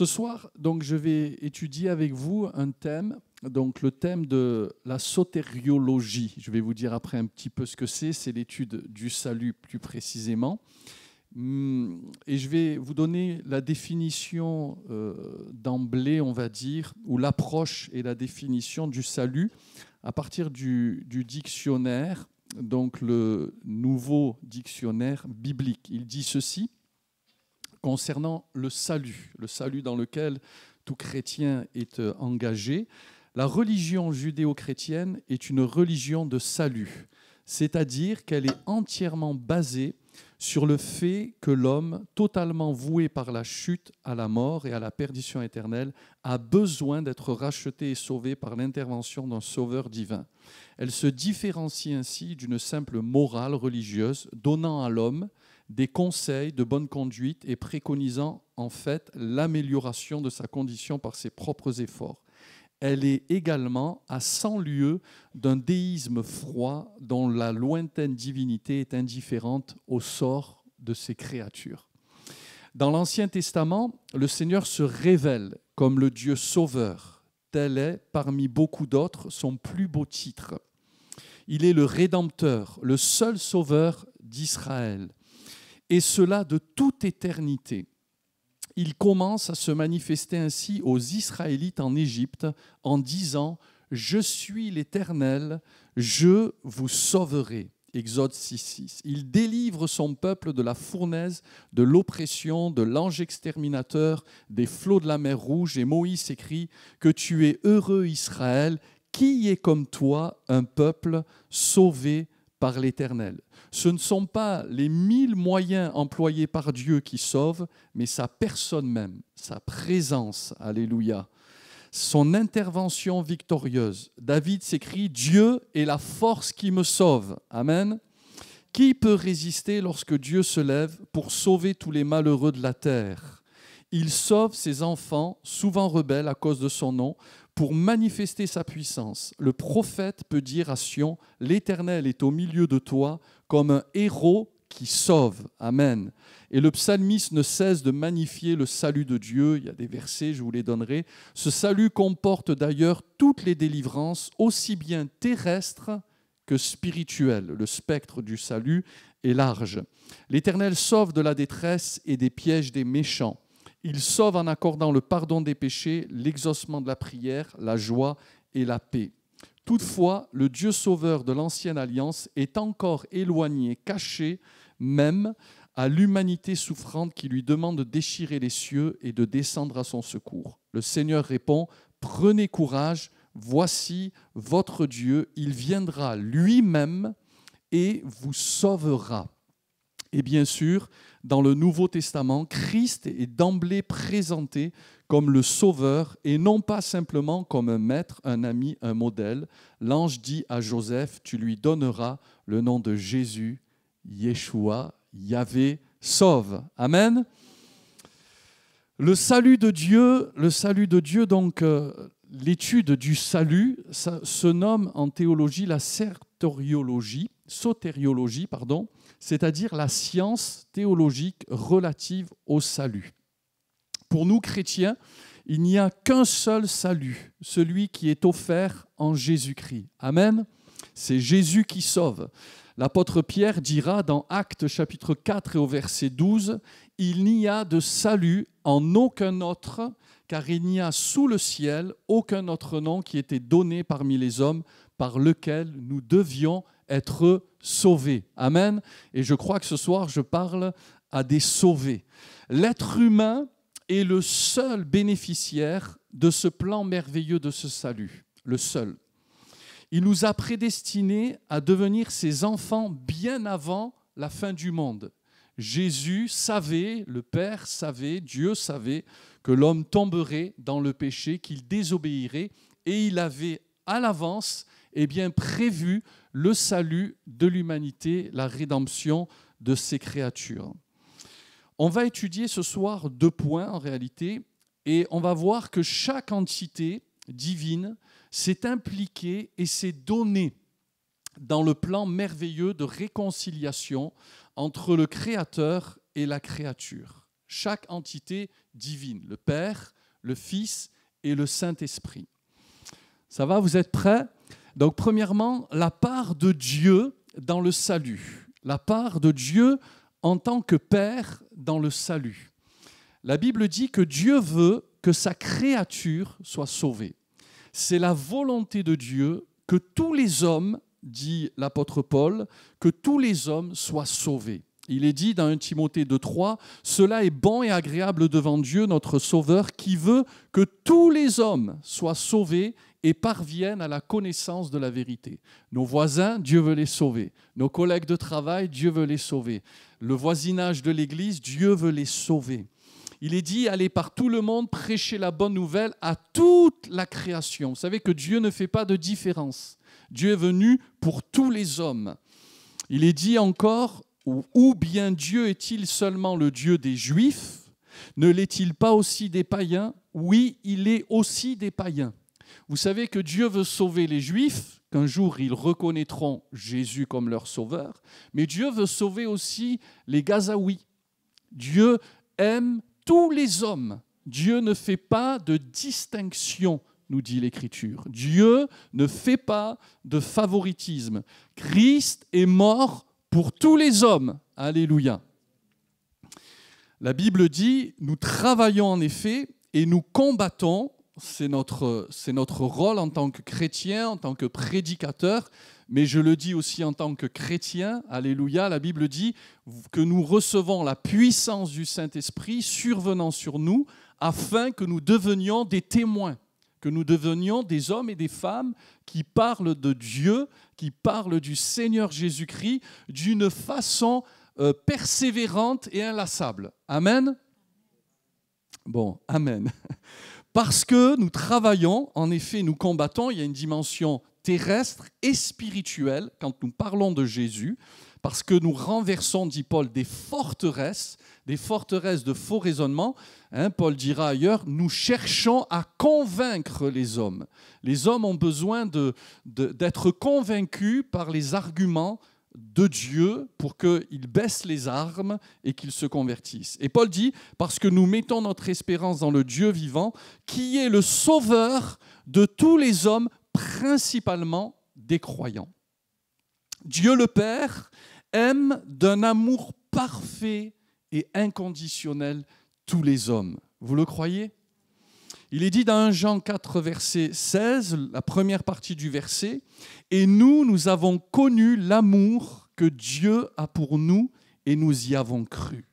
Ce soir, donc, je vais étudier avec vous un thème, donc le thème de la sotériologie. Je vais vous dire après un petit peu ce que c'est. C'est l'étude du salut plus précisément. Hum, et je vais vous donner la définition euh, d'emblée, on va dire, ou l'approche et la définition du salut à partir du, du dictionnaire, donc le nouveau dictionnaire biblique. Il dit ceci concernant le salut, le salut dans lequel tout chrétien est euh, engagé. La religion judéo-chrétienne est une religion de salut, c'est-à-dire qu'elle est entièrement basée sur le fait que l'homme, totalement voué par la chute à la mort et à la perdition éternelle, a besoin d'être racheté et sauvé par l'intervention d'un sauveur divin. Elle se différencie ainsi d'une simple morale religieuse donnant à l'homme des conseils de bonne conduite et préconisant en fait l'amélioration de sa condition par ses propres efforts. Elle est également à 100 lieues d'un déisme froid dont la lointaine divinité est indifférente au sort de ses créatures. Dans l'Ancien Testament, le Seigneur se révèle comme le Dieu sauveur. Tel est, parmi beaucoup d'autres, son plus beau titre. Il est le Rédempteur, le seul sauveur d'Israël et cela de toute éternité. Il commence à se manifester ainsi aux Israélites en Égypte en disant, Je suis l'Éternel, je vous sauverai. Exode 6.6. Il délivre son peuple de la fournaise, de l'oppression, de l'ange exterminateur, des flots de la mer Rouge, et Moïse écrit, Que tu es heureux Israël, qui est comme toi un peuple sauvé par l'Éternel. Ce ne sont pas les mille moyens employés par Dieu qui sauvent, mais sa personne même, sa présence. Alléluia. Son intervention victorieuse. David s'écrit Dieu est la force qui me sauve. Amen. Qui peut résister lorsque Dieu se lève pour sauver tous les malheureux de la terre Il sauve ses enfants, souvent rebelles à cause de son nom, pour manifester sa puissance, le prophète peut dire à Sion, l'Éternel est au milieu de toi comme un héros qui sauve. Amen. Et le psalmiste ne cesse de magnifier le salut de Dieu. Il y a des versets, je vous les donnerai. Ce salut comporte d'ailleurs toutes les délivrances, aussi bien terrestres que spirituelles. Le spectre du salut est large. L'Éternel sauve de la détresse et des pièges des méchants. Il sauve en accordant le pardon des péchés, l'exaucement de la prière, la joie et la paix. Toutefois, le Dieu sauveur de l'ancienne alliance est encore éloigné, caché même à l'humanité souffrante qui lui demande de déchirer les cieux et de descendre à son secours. Le Seigneur répond, Prenez courage, voici votre Dieu, il viendra lui-même et vous sauvera. Et bien sûr, dans le Nouveau Testament, Christ est d'emblée présenté comme le Sauveur et non pas simplement comme un maître, un ami, un modèle. L'ange dit à Joseph, tu lui donneras le nom de Jésus, Yeshua, Yahvé, sauve. Amen. Le salut de Dieu, le salut de Dieu, donc euh, l'étude du salut, se nomme en théologie la sertoriologie sotériologie, pardon, c'est-à-dire la science théologique relative au salut. Pour nous chrétiens, il n'y a qu'un seul salut, celui qui est offert en Jésus-Christ. Amen. C'est Jésus qui sauve. L'apôtre Pierre dira dans Actes chapitre 4 et au verset 12, Il n'y a de salut en aucun autre, car il n'y a sous le ciel aucun autre nom qui était donné parmi les hommes par lequel nous devions être sauvé. Amen. Et je crois que ce soir, je parle à des sauvés. L'être humain est le seul bénéficiaire de ce plan merveilleux de ce salut. Le seul. Il nous a prédestinés à devenir ses enfants bien avant la fin du monde. Jésus savait, le Père savait, Dieu savait que l'homme tomberait dans le péché, qu'il désobéirait, et il avait à l'avance eh bien, prévu le salut de l'humanité, la rédemption de ses créatures. On va étudier ce soir deux points en réalité, et on va voir que chaque entité divine s'est impliquée et s'est donnée dans le plan merveilleux de réconciliation entre le Créateur et la créature. Chaque entité divine, le Père, le Fils et le Saint-Esprit. Ça va, vous êtes prêts donc premièrement, la part de Dieu dans le salut, la part de Dieu en tant que Père dans le salut. La Bible dit que Dieu veut que sa créature soit sauvée. C'est la volonté de Dieu que tous les hommes, dit l'apôtre Paul, que tous les hommes soient sauvés. Il est dit dans 1 Timothée 2.3, Cela est bon et agréable devant Dieu, notre Sauveur, qui veut que tous les hommes soient sauvés et parviennent à la connaissance de la vérité. Nos voisins, Dieu veut les sauver. Nos collègues de travail, Dieu veut les sauver. Le voisinage de l'Église, Dieu veut les sauver. Il est dit, allez par tout le monde prêcher la bonne nouvelle à toute la création. Vous savez que Dieu ne fait pas de différence. Dieu est venu pour tous les hommes. Il est dit encore, ou bien Dieu est-il seulement le Dieu des Juifs Ne l'est-il pas aussi des païens Oui, il est aussi des païens. Vous savez que Dieu veut sauver les Juifs, qu'un jour ils reconnaîtront Jésus comme leur sauveur, mais Dieu veut sauver aussi les Gazaouis. Dieu aime tous les hommes. Dieu ne fait pas de distinction, nous dit l'Écriture. Dieu ne fait pas de favoritisme. Christ est mort pour tous les hommes. Alléluia. La Bible dit, nous travaillons en effet et nous combattons c'est notre, c'est notre rôle en tant que chrétien, en tant que prédicateur, mais je le dis aussi en tant que chrétien, alléluia, la Bible dit que nous recevons la puissance du Saint-Esprit survenant sur nous afin que nous devenions des témoins, que nous devenions des hommes et des femmes qui parlent de Dieu, qui parlent du Seigneur Jésus-Christ d'une façon euh, persévérante et inlassable. Amen. Bon, Amen. Parce que nous travaillons, en effet, nous combattons, il y a une dimension terrestre et spirituelle quand nous parlons de Jésus, parce que nous renversons, dit Paul, des forteresses, des forteresses de faux raisonnements. Hein, Paul dira ailleurs, nous cherchons à convaincre les hommes. Les hommes ont besoin d'être convaincus par les arguments de Dieu pour qu'il baisse les armes et qu'il se convertisse. Et Paul dit, parce que nous mettons notre espérance dans le Dieu vivant, qui est le sauveur de tous les hommes, principalement des croyants. Dieu le Père aime d'un amour parfait et inconditionnel tous les hommes. Vous le croyez il est dit dans 1 Jean 4, verset 16, la première partie du verset, Et nous, nous avons connu l'amour que Dieu a pour nous et nous y avons cru.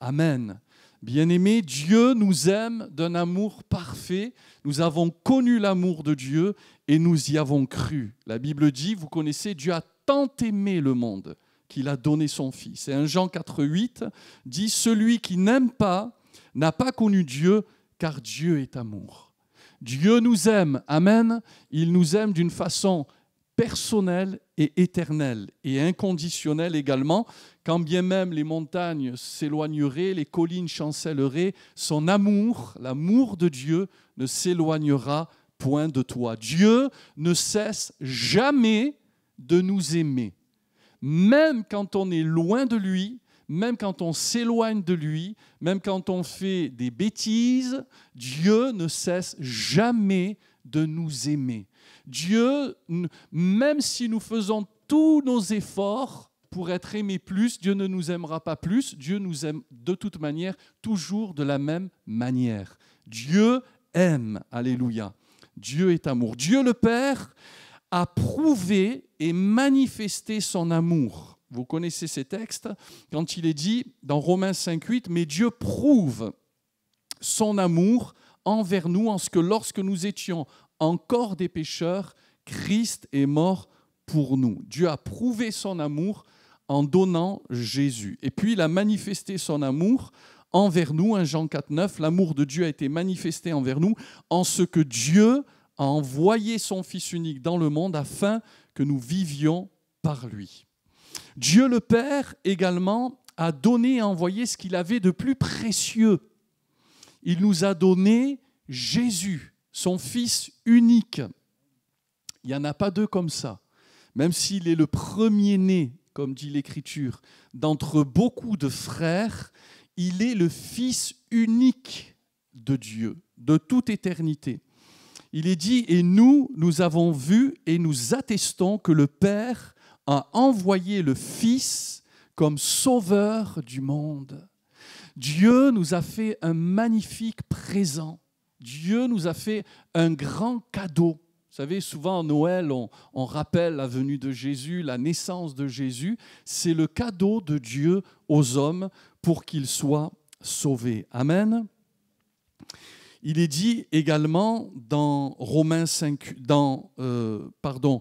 Amen. Bien-aimés, Dieu nous aime d'un amour parfait. Nous avons connu l'amour de Dieu et nous y avons cru. La Bible dit, vous connaissez, Dieu a tant aimé le monde qu'il a donné son Fils. Et 1 Jean 4, 8 dit, Celui qui n'aime pas n'a pas connu Dieu, car Dieu est amour. Dieu nous aime, Amen, il nous aime d'une façon personnelle et éternelle et inconditionnelle également, quand bien même les montagnes s'éloigneraient, les collines chancelleraient, son amour, l'amour de Dieu ne s'éloignera point de toi. Dieu ne cesse jamais de nous aimer. Même quand on est loin de lui, même quand on s'éloigne de lui, même quand on fait des bêtises, Dieu ne cesse jamais de nous aimer. Dieu, même si nous faisons tous nos efforts pour être aimés plus, Dieu ne nous aimera pas plus, Dieu nous aime de toute manière, toujours de la même manière. Dieu aime, alléluia. Dieu est amour. Dieu le Père a prouvé et manifesté son amour vous connaissez ces textes quand il est dit dans Romains 5.8, mais Dieu prouve son amour envers nous en ce que lorsque nous étions encore des pécheurs, Christ est mort pour nous. Dieu a prouvé son amour en donnant Jésus. Et puis il a manifesté son amour envers nous, un Jean 4, 9, l'amour de Dieu a été manifesté envers nous en ce que Dieu a envoyé son Fils unique dans le monde afin que nous vivions par lui. Dieu le Père également a donné et envoyé ce qu'il avait de plus précieux. Il nous a donné Jésus, son Fils unique. Il n'y en a pas deux comme ça. Même s'il est le premier-né, comme dit l'Écriture, d'entre beaucoup de frères, il est le Fils unique de Dieu, de toute éternité. Il est dit, et nous, nous avons vu et nous attestons que le Père a envoyé le Fils comme sauveur du monde. Dieu nous a fait un magnifique présent. Dieu nous a fait un grand cadeau. Vous savez, souvent Noël, on, rappelle la venue de Jésus, la naissance de Jésus. C'est le cadeau de Dieu aux hommes pour qu'ils soient sauvés. Amen. Il est dit également dans Romains 5, dans, euh, pardon,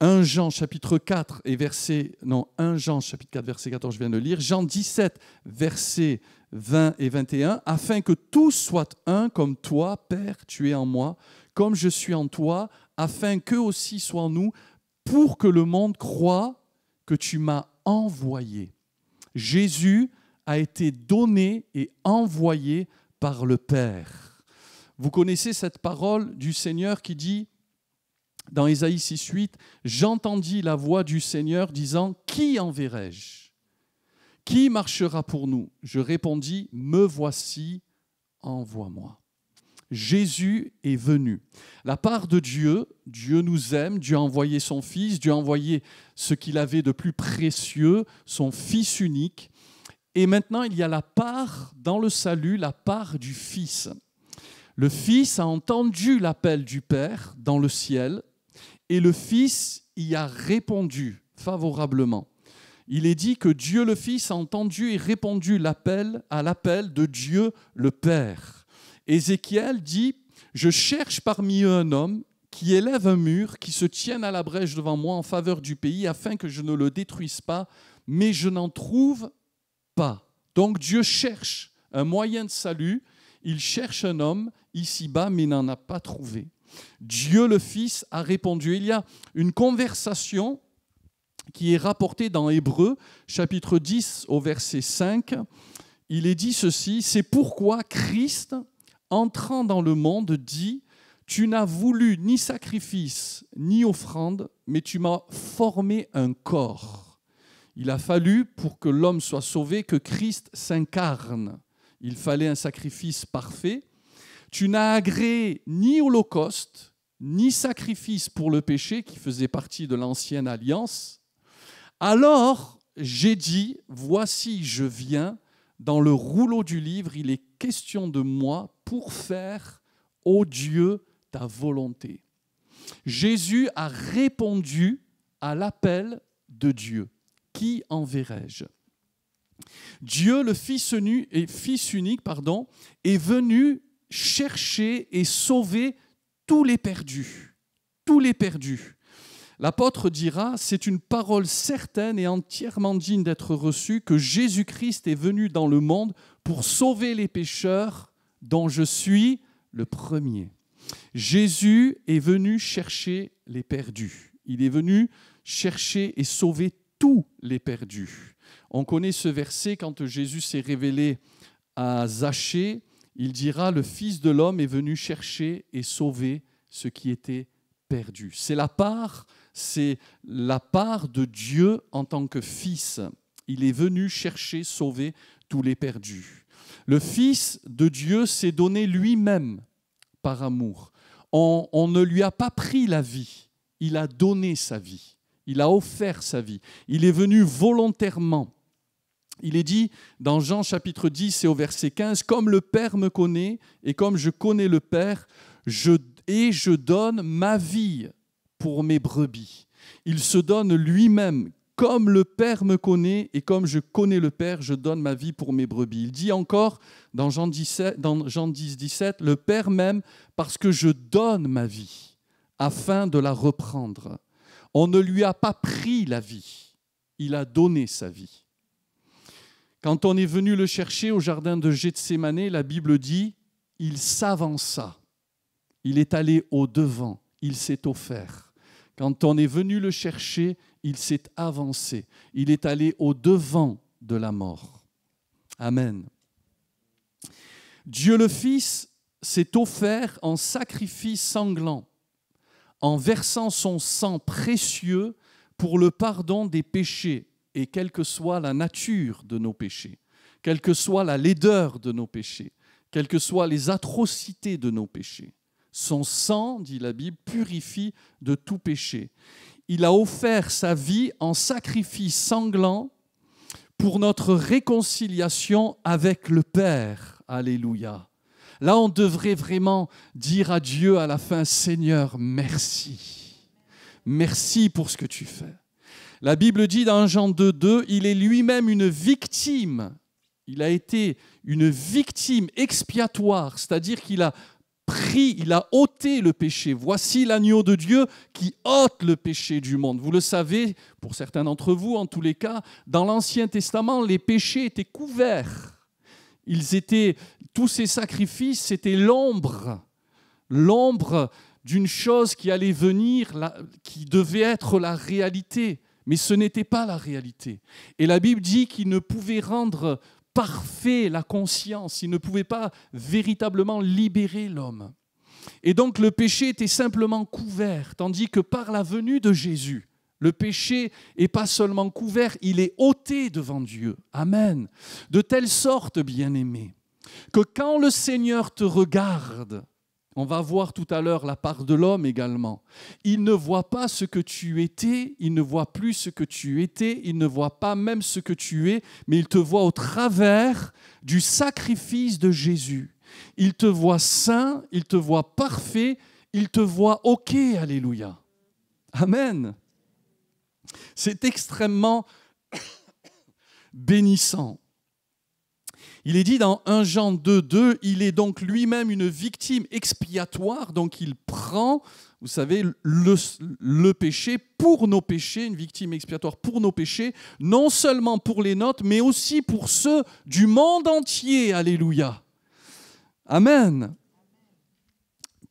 1 Jean chapitre 4 et verset non 1 Jean chapitre 4 verset 14 je viens de le lire Jean 17 verset 20 et 21 afin que tous soient un comme toi Père tu es en moi comme je suis en toi afin qu'eux aussi soient en nous pour que le monde croit que tu m'as envoyé Jésus a été donné et envoyé par le Père vous connaissez cette parole du Seigneur qui dit dans Ésaïe 6.8, j'entendis la voix du Seigneur disant, Qui enverrai-je Qui marchera pour nous Je répondis, Me voici, envoie-moi. Jésus est venu. La part de Dieu, Dieu nous aime, Dieu a envoyé son Fils, Dieu a envoyé ce qu'il avait de plus précieux, son Fils unique. Et maintenant, il y a la part dans le salut, la part du Fils. Le Fils a entendu l'appel du Père dans le ciel et le Fils y a répondu favorablement. Il est dit que Dieu le Fils a entendu et répondu l'appel à l'appel de Dieu le Père. Ézéchiel dit Je cherche parmi eux un homme qui élève un mur, qui se tienne à la brèche devant moi en faveur du pays, afin que je ne le détruise pas, mais je n'en trouve pas. Donc Dieu cherche un moyen de salut, il cherche un homme ici-bas, mais n'en a pas trouvé. Dieu le Fils a répondu. Il y a une conversation qui est rapportée dans Hébreu, chapitre 10 au verset 5. Il est dit ceci, c'est pourquoi Christ, entrant dans le monde, dit, Tu n'as voulu ni sacrifice ni offrande, mais tu m'as formé un corps. Il a fallu, pour que l'homme soit sauvé, que Christ s'incarne. Il fallait un sacrifice parfait tu n'as agréé ni holocauste, ni sacrifice pour le péché qui faisait partie de l'ancienne alliance. Alors j'ai dit, voici, je viens, dans le rouleau du livre, il est question de moi pour faire, au Dieu, ta volonté. Jésus a répondu à l'appel de Dieu. Qui enverrai-je Dieu, le Fils, fils unique, pardon, est venu chercher et sauver tous les perdus. Tous les perdus. L'apôtre dira, c'est une parole certaine et entièrement digne d'être reçue que Jésus-Christ est venu dans le monde pour sauver les pécheurs dont je suis le premier. Jésus est venu chercher les perdus. Il est venu chercher et sauver tous les perdus. On connaît ce verset quand Jésus s'est révélé à Zachée il dira, le Fils de l'homme est venu chercher et sauver ce qui était perdu. C'est la part, c'est la part de Dieu en tant que Fils. Il est venu chercher, sauver tous les perdus. Le Fils de Dieu s'est donné lui-même par amour. On, on ne lui a pas pris la vie, il a donné sa vie, il a offert sa vie. Il est venu volontairement il est dit dans Jean chapitre 10 et au verset 15, Comme le Père me connaît et comme je connais le Père, je, et je donne ma vie pour mes brebis. Il se donne lui-même. Comme le Père me connaît et comme je connais le Père, je donne ma vie pour mes brebis. Il dit encore dans Jean, 17, dans Jean 10, 17, Le Père m'aime parce que je donne ma vie afin de la reprendre. On ne lui a pas pris la vie, il a donné sa vie. Quand on est venu le chercher au jardin de Gethsemane, la Bible dit, il s'avança, il est allé au devant, il s'est offert. Quand on est venu le chercher, il s'est avancé, il est allé au devant de la mort. Amen. Dieu le Fils s'est offert en sacrifice sanglant, en versant son sang précieux pour le pardon des péchés et quelle que soit la nature de nos péchés, quelle que soit la laideur de nos péchés, quelles que soient les atrocités de nos péchés. Son sang, dit la Bible, purifie de tout péché. Il a offert sa vie en sacrifice sanglant pour notre réconciliation avec le Père. Alléluia. Là, on devrait vraiment dire à Dieu à la fin, Seigneur, merci. Merci pour ce que tu fais. La Bible dit dans Jean 2, il est lui-même une victime. Il a été une victime expiatoire, c'est-à-dire qu'il a pris, il a ôté le péché. Voici l'agneau de Dieu qui ôte le péché du monde. Vous le savez, pour certains d'entre vous, en tous les cas, dans l'Ancien Testament, les péchés étaient couverts. Ils étaient, tous ces sacrifices, c'était l'ombre, l'ombre d'une chose qui allait venir, qui devait être la réalité. Mais ce n'était pas la réalité. Et la Bible dit qu'il ne pouvait rendre parfait la conscience, il ne pouvait pas véritablement libérer l'homme. Et donc le péché était simplement couvert, tandis que par la venue de Jésus, le péché est pas seulement couvert, il est ôté devant Dieu. Amen. De telle sorte, bien-aimé, que quand le Seigneur te regarde, on va voir tout à l'heure la part de l'homme également. Il ne voit pas ce que tu étais, il ne voit plus ce que tu étais, il ne voit pas même ce que tu es, mais il te voit au travers du sacrifice de Jésus. Il te voit saint, il te voit parfait, il te voit OK, alléluia. Amen. C'est extrêmement bénissant. Il est dit dans 1 Jean 2, 2, il est donc lui-même une victime expiatoire, donc il prend, vous savez, le, le, péché pour nos péchés, une victime expiatoire pour nos péchés, non seulement pour les nôtres, mais aussi pour ceux du monde entier. Alléluia. Amen.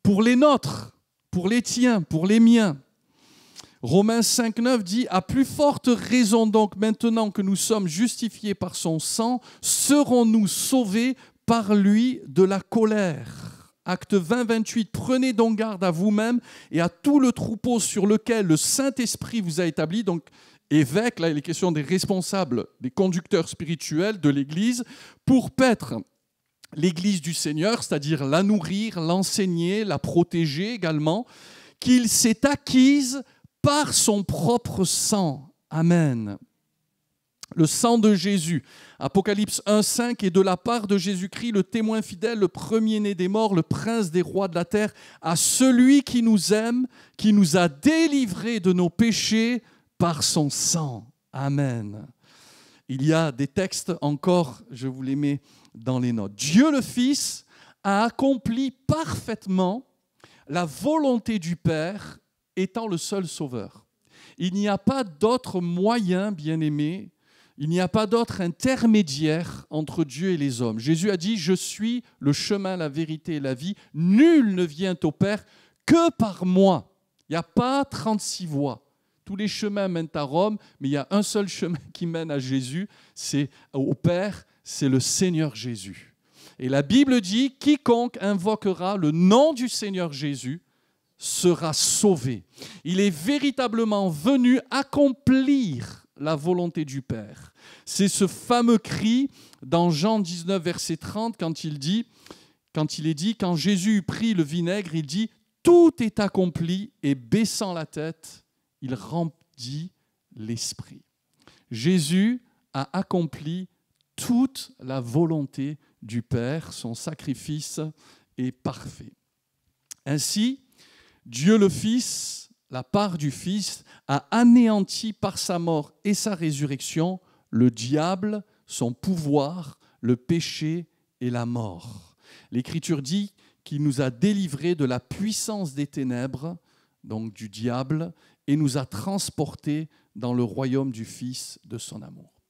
Pour les nôtres, pour les tiens, pour les miens. Romains 5.9 dit, à plus forte raison donc maintenant que nous sommes justifiés par son sang, serons-nous sauvés par lui de la colère. Acte 20, 28, prenez donc garde à vous-même et à tout le troupeau sur lequel le Saint-Esprit vous a établi. Donc, évêque, là il est question des responsables, des conducteurs spirituels de l'Église, pour paître l'Église du Seigneur, c'est-à-dire la nourrir, l'enseigner, la protéger également, qu'il s'est acquise par son propre sang. Amen. Le sang de Jésus. Apocalypse 1.5 est de la part de Jésus-Christ, le témoin fidèle, le premier-né des morts, le prince des rois de la terre, à celui qui nous aime, qui nous a délivrés de nos péchés par son sang. Amen. Il y a des textes encore, je vous les mets dans les notes. Dieu le Fils a accompli parfaitement la volonté du Père étant le seul sauveur. Il n'y a pas d'autre moyen, bien-aimé, il n'y a pas d'autre intermédiaire entre Dieu et les hommes. Jésus a dit, je suis le chemin, la vérité et la vie. Nul ne vient au Père que par moi. Il n'y a pas 36 voies. Tous les chemins mènent à Rome, mais il y a un seul chemin qui mène à Jésus, c'est au Père, c'est le Seigneur Jésus. Et la Bible dit, quiconque invoquera le nom du Seigneur Jésus sera sauvé. Il est véritablement venu accomplir la volonté du Père. C'est ce fameux cri dans Jean 19, verset 30, quand il dit, quand il est dit, quand Jésus prit le vinaigre, il dit, tout est accompli, et baissant la tête, il remplit l'esprit. Jésus a accompli toute la volonté du Père, son sacrifice est parfait. Ainsi, Dieu le Fils, la part du Fils, a anéanti par sa mort et sa résurrection le diable, son pouvoir, le péché et la mort. L'Écriture dit qu'il nous a délivrés de la puissance des ténèbres, donc du diable, et nous a transportés dans le royaume du Fils de son amour.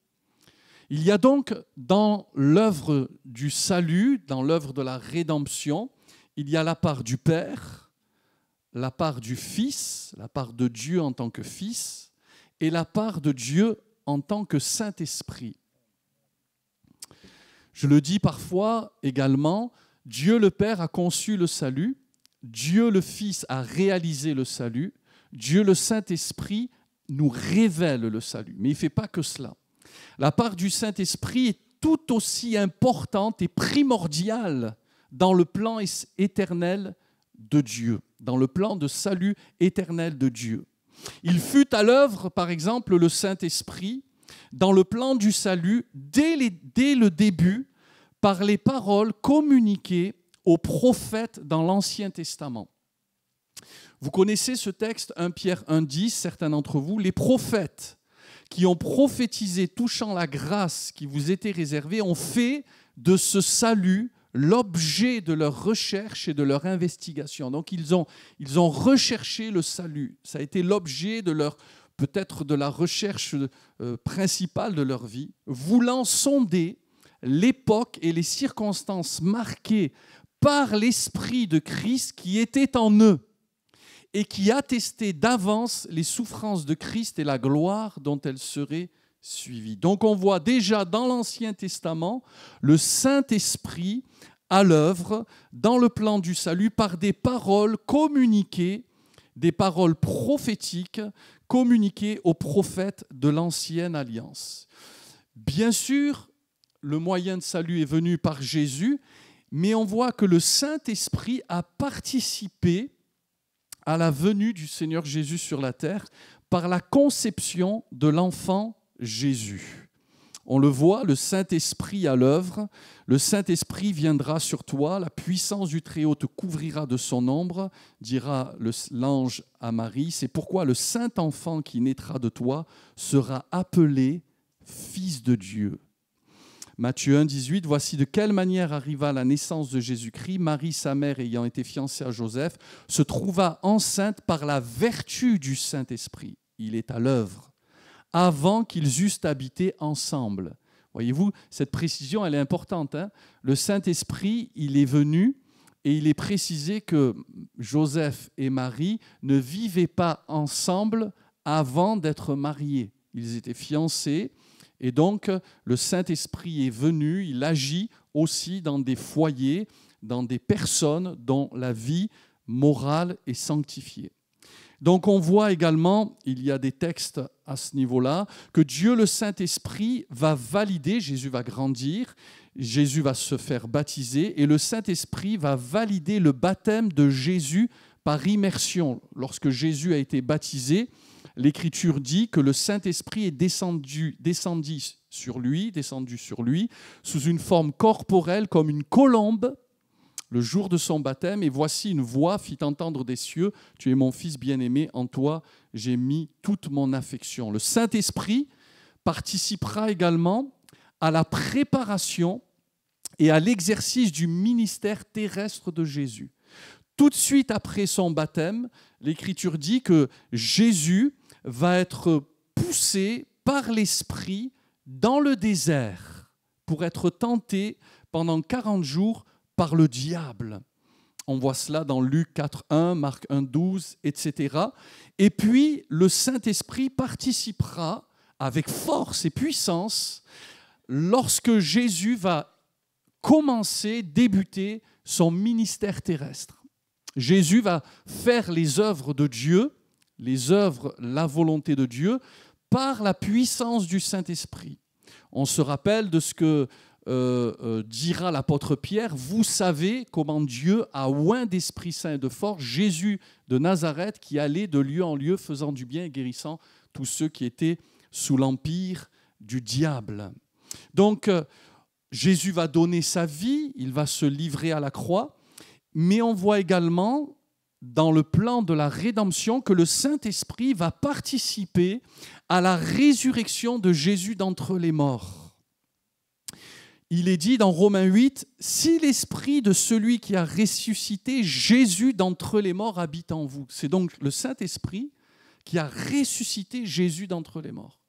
Il y a donc dans l'œuvre du salut, dans l'œuvre de la rédemption, il y a la part du Père, la part du Fils, la part de Dieu en tant que Fils, et la part de Dieu en tant que Saint-Esprit. Je le dis parfois également, Dieu le Père a conçu le salut, Dieu le Fils a réalisé le salut, Dieu le Saint-Esprit nous révèle le salut. Mais il ne fait pas que cela. La part du Saint-Esprit est tout aussi importante et primordiale dans le plan éternel de Dieu, dans le plan de salut éternel de Dieu. Il fut à l'œuvre, par exemple, le Saint-Esprit dans le plan du salut dès, le début par les paroles communiquées aux prophètes dans l'Ancien Testament. Vous connaissez ce texte 1 Pierre 1.10, certains d'entre vous, les prophètes qui ont prophétisé touchant la grâce qui vous était réservée ont fait de ce salut l'objet de leur recherche et de leur investigation. Donc ils ont, ils ont recherché le salut. Ça a été l'objet de leur peut-être de la recherche euh, principale de leur vie, voulant sonder l'époque et les circonstances marquées par l'Esprit de Christ qui était en eux et qui attestait d'avance les souffrances de Christ et la gloire dont elles seraient suivi. Donc on voit déjà dans l'Ancien Testament le Saint-Esprit à l'œuvre dans le plan du salut par des paroles communiquées, des paroles prophétiques communiquées aux prophètes de l'Ancienne Alliance. Bien sûr, le moyen de salut est venu par Jésus, mais on voit que le Saint-Esprit a participé à la venue du Seigneur Jésus sur la terre par la conception de l'enfant Jésus. On le voit, le Saint-Esprit à l'œuvre. Le Saint-Esprit viendra sur toi, la puissance du Très-Haut te couvrira de son ombre, dira l'ange à Marie. C'est pourquoi le Saint-Enfant qui naîtra de toi sera appelé Fils de Dieu. Matthieu 1, 18, voici de quelle manière arriva la naissance de Jésus-Christ. Marie, sa mère, ayant été fiancée à Joseph, se trouva enceinte par la vertu du Saint-Esprit. Il est à l'œuvre avant qu'ils eussent habité ensemble. Voyez-vous, cette précision, elle est importante. Hein. le Saint-Esprit, il est venu et il est précisé que Joseph et Marie ne vivaient pas ensemble avant d'être mariés. Ils étaient fiancés et donc le Saint-Esprit est venu, il agit aussi dans des foyers, dans des personnes dont la vie morale est sanctifiée. Donc on voit également, il y a des textes à ce niveau-là, que Dieu le Saint-Esprit va valider, Jésus va grandir, Jésus va se faire baptiser, et le Saint-Esprit va valider le baptême de Jésus par immersion. Lorsque Jésus a été baptisé, l'Écriture dit que le Saint-Esprit est descendu, descendu sur lui, descendu sur lui, sous une forme corporelle comme une colombe le jour de son baptême, et voici une voix fit entendre des cieux, Tu es mon fils bien-aimé, en toi j'ai mis toute mon affection. Le Saint-Esprit participera également à la préparation et à l'exercice du ministère terrestre de Jésus. Tout de suite après son baptême, l'Écriture dit que Jésus va être poussé par l'Esprit dans le désert pour être tenté pendant 40 jours par le diable. On voit cela dans Luc 4.1, Marc 1.12, etc. Et puis, le Saint-Esprit participera avec force et puissance lorsque Jésus va commencer, débuter son ministère terrestre. Jésus va faire les œuvres de Dieu, les œuvres, la volonté de Dieu, par la puissance du Saint-Esprit. On se rappelle de ce que euh, euh, dira l'apôtre Pierre, vous savez comment Dieu a oint d'Esprit Saint et de force Jésus de Nazareth qui allait de lieu en lieu faisant du bien et guérissant tous ceux qui étaient sous l'empire du diable. Donc euh, Jésus va donner sa vie, il va se livrer à la croix, mais on voit également dans le plan de la rédemption que le Saint-Esprit va participer à la résurrection de Jésus d'entre les morts il est dit dans Romains 8, si l'esprit de celui qui a ressuscité Jésus d'entre les morts habite en vous, c'est donc le Saint-Esprit qui a ressuscité Jésus d'entre les morts.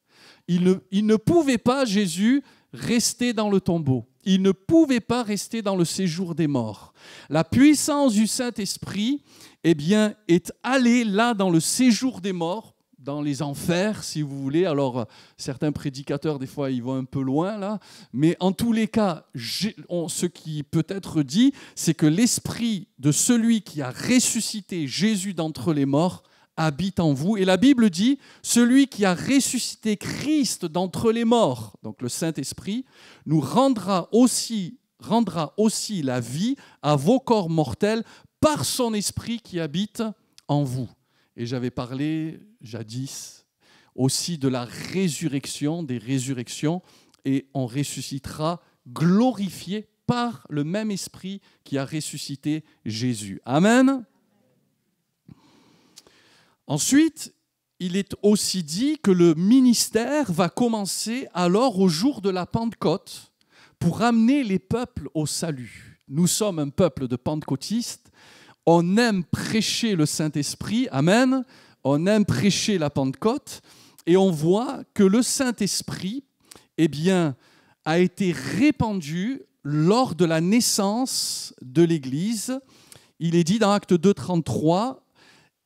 Il ne, il ne, pouvait pas, Jésus, rester dans le tombeau. Il ne pouvait pas rester dans le séjour des morts. La puissance du Saint-Esprit eh bien, est allée là dans le séjour des morts dans les enfers, si vous voulez. Alors, euh, certains prédicateurs, des fois, ils vont un peu loin, là. Mais en tous les cas, ce qui peut être dit, c'est que l'esprit de celui qui a ressuscité Jésus d'entre les morts habite en vous. Et la Bible dit, celui qui a ressuscité Christ d'entre les morts, donc le Saint-Esprit, nous rendra aussi, rendra aussi la vie à vos corps mortels par son esprit qui habite en vous. Et j'avais parlé jadis, aussi de la résurrection, des résurrections, et on ressuscitera glorifié par le même esprit qui a ressuscité Jésus. Amen. Ensuite, il est aussi dit que le ministère va commencer alors au jour de la Pentecôte pour amener les peuples au salut. Nous sommes un peuple de pentecôtistes. On aime prêcher le Saint-Esprit. Amen on aime prêcher la Pentecôte et on voit que le Saint-Esprit eh bien, a été répandu lors de la naissance de l'Église. Il est dit dans Acte 2, 33,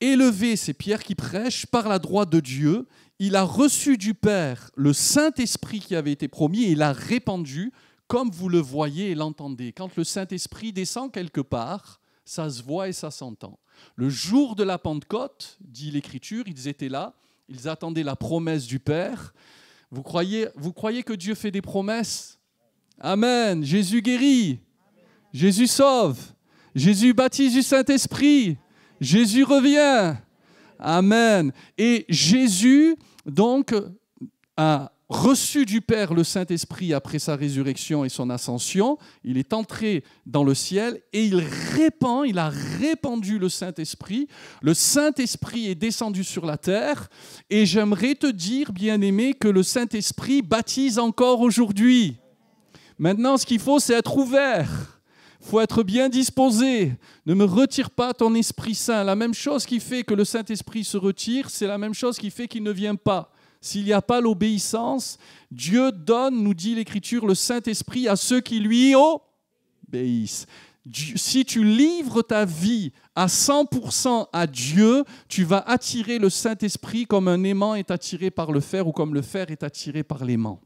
Élevé, c'est Pierre qui prêche, par la droite de Dieu, il a reçu du Père le Saint-Esprit qui avait été promis et il l'a répandu comme vous le voyez et l'entendez. Quand le Saint-Esprit descend quelque part, ça se voit et ça s'entend. Le jour de la Pentecôte, dit l'Écriture, ils étaient là, ils attendaient la promesse du Père. Vous croyez, vous croyez que Dieu fait des promesses Amen. Jésus guérit. Jésus sauve. Jésus baptise du Saint-Esprit. Jésus revient. Amen. Et Jésus, donc, a, reçu du Père le Saint-Esprit après sa résurrection et son ascension, il est entré dans le ciel et il répand, il a répandu le Saint-Esprit. Le Saint-Esprit est descendu sur la terre et j'aimerais te dire, bien-aimé, que le Saint-Esprit baptise encore aujourd'hui. Maintenant, ce qu'il faut, c'est être ouvert il faut être bien disposé. Ne me retire pas ton Esprit Saint. La même chose qui fait que le Saint-Esprit se retire, c'est la même chose qui fait qu'il ne vient pas. S'il n'y a pas l'obéissance, Dieu donne, nous dit l'Écriture, le Saint-Esprit à ceux qui lui obéissent. Si tu livres ta vie à 100% à Dieu, tu vas attirer le Saint-Esprit comme un aimant est attiré par le fer ou comme le fer est attiré par l'aimant.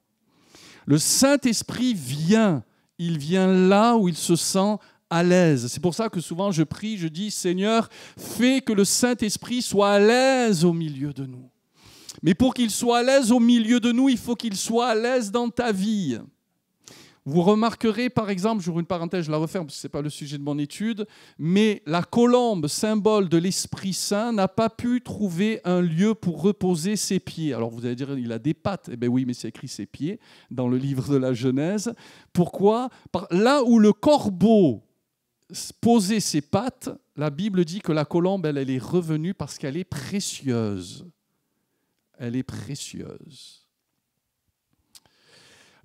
Le Saint-Esprit vient, il vient là où il se sent à l'aise. C'est pour ça que souvent je prie, je dis Seigneur, fais que le Saint-Esprit soit à l'aise au milieu de nous. Mais pour qu'il soit à l'aise au milieu de nous, il faut qu'il soit à l'aise dans ta vie. Vous remarquerez, par exemple, j'ouvre une parenthèse, je la referme parce que ce n'est pas le sujet de mon étude, mais la colombe, symbole de l'Esprit Saint, n'a pas pu trouver un lieu pour reposer ses pieds. Alors vous allez dire, il a des pattes. Eh bien oui, mais c'est écrit ses pieds dans le livre de la Genèse. Pourquoi Là où le corbeau posait ses pattes, la Bible dit que la colombe, elle est revenue parce qu'elle est précieuse. Elle est précieuse.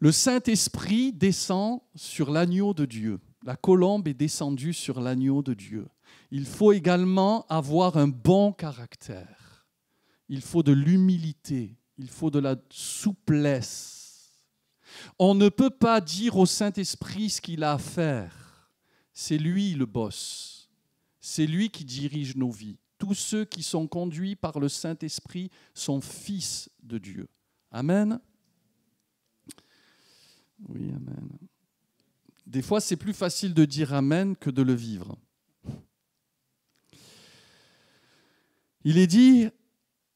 Le Saint-Esprit descend sur l'agneau de Dieu. La colombe est descendue sur l'agneau de Dieu. Il faut également avoir un bon caractère. Il faut de l'humilité. Il faut de la souplesse. On ne peut pas dire au Saint-Esprit ce qu'il a à faire. C'est lui le boss. C'est lui qui dirige nos vies tous ceux qui sont conduits par le Saint-Esprit sont fils de Dieu. Amen. Oui, amen. Des fois, c'est plus facile de dire amen que de le vivre. Il est dit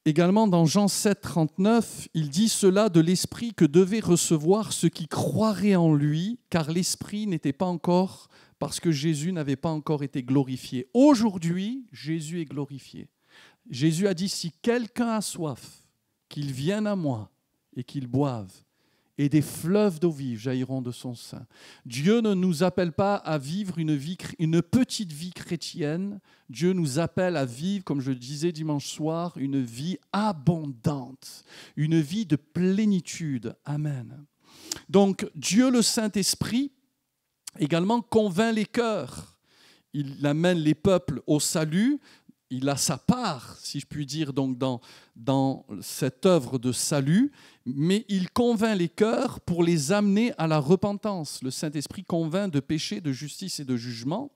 également dans Jean 7, 39, il dit cela de l'Esprit que devaient recevoir ceux qui croiraient en lui, car l'Esprit n'était pas encore parce que Jésus n'avait pas encore été glorifié. Aujourd'hui, Jésus est glorifié. Jésus a dit, si quelqu'un a soif, qu'il vienne à moi et qu'il boive, et des fleuves d'eau vive jailliront de son sein. Dieu ne nous appelle pas à vivre une, vie, une petite vie chrétienne, Dieu nous appelle à vivre, comme je disais dimanche soir, une vie abondante, une vie de plénitude. Amen. Donc Dieu le Saint-Esprit Également, convainc les cœurs. Il amène les peuples au salut. Il a sa part, si je puis dire, donc dans, dans cette œuvre de salut, mais il convainc les cœurs pour les amener à la repentance. Le Saint-Esprit convainc de péché, de justice et de jugement.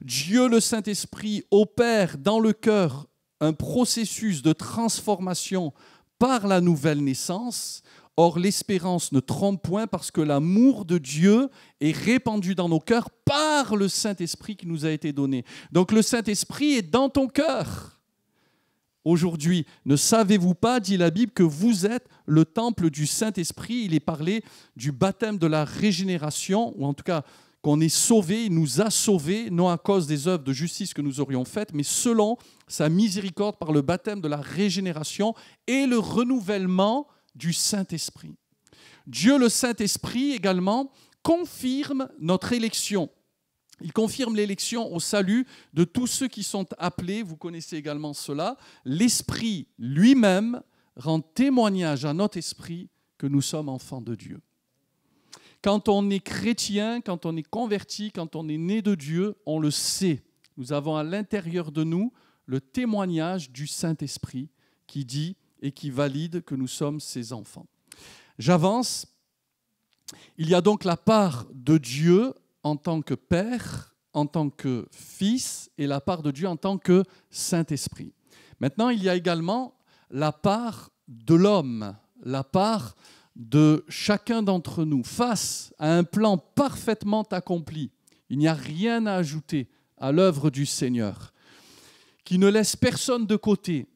Dieu, le Saint-Esprit, opère dans le cœur un processus de transformation par la nouvelle naissance Or, l'espérance ne trompe point parce que l'amour de Dieu est répandu dans nos cœurs par le Saint-Esprit qui nous a été donné. Donc le Saint-Esprit est dans ton cœur. Aujourd'hui, ne savez-vous pas, dit la Bible, que vous êtes le temple du Saint-Esprit Il est parlé du baptême de la régénération, ou en tout cas qu'on est sauvé, il nous a sauvés, non à cause des œuvres de justice que nous aurions faites, mais selon sa miséricorde par le baptême de la régénération et le renouvellement du Saint-Esprit. Dieu le Saint-Esprit également confirme notre élection. Il confirme l'élection au salut de tous ceux qui sont appelés, vous connaissez également cela. L'Esprit lui-même rend témoignage à notre esprit que nous sommes enfants de Dieu. Quand on est chrétien, quand on est converti, quand on est né de Dieu, on le sait. Nous avons à l'intérieur de nous le témoignage du Saint-Esprit qui dit, et qui valide que nous sommes ses enfants. J'avance. Il y a donc la part de Dieu en tant que Père, en tant que Fils, et la part de Dieu en tant que Saint-Esprit. Maintenant, il y a également la part de l'homme, la part de chacun d'entre nous face à un plan parfaitement accompli. Il n'y a rien à ajouter à l'œuvre du Seigneur, qui ne laisse personne de côté,